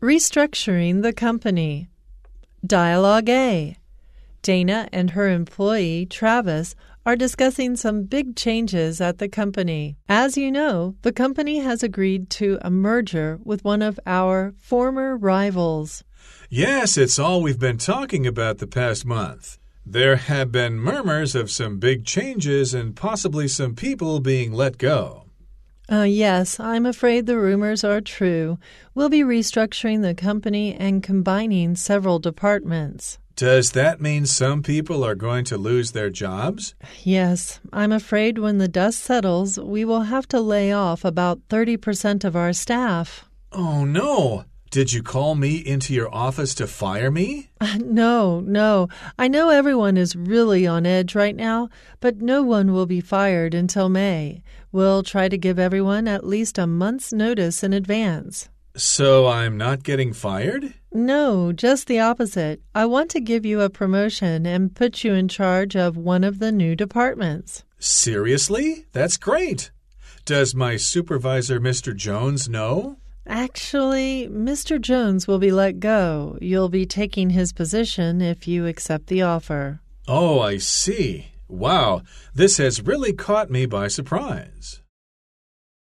Restructuring the company. Dialogue A. Dana and her employee, Travis, are discussing some big changes at the company. As you know, the company has agreed to a merger with one of our former rivals. Yes, it's all we've been talking about the past month. There have been murmurs of some big changes and possibly some people being let go. Uh, yes, I'm afraid the rumors are true. We'll be restructuring the company and combining several departments. Does that mean some people are going to lose their jobs? Yes, I'm afraid when the dust settles, we will have to lay off about 30% of our staff. Oh, no! Did you call me into your office to fire me? Uh, no, no. I know everyone is really on edge right now, but no one will be fired until May. We'll try to give everyone at least a month's notice in advance. So I'm not getting fired? No, just the opposite. I want to give you a promotion and put you in charge of one of the new departments. Seriously? That's great. Does my supervisor, Mr. Jones, know? Actually, Mr. Jones will be let go. You'll be taking his position if you accept the offer. Oh, I see. Wow, this has really caught me by surprise.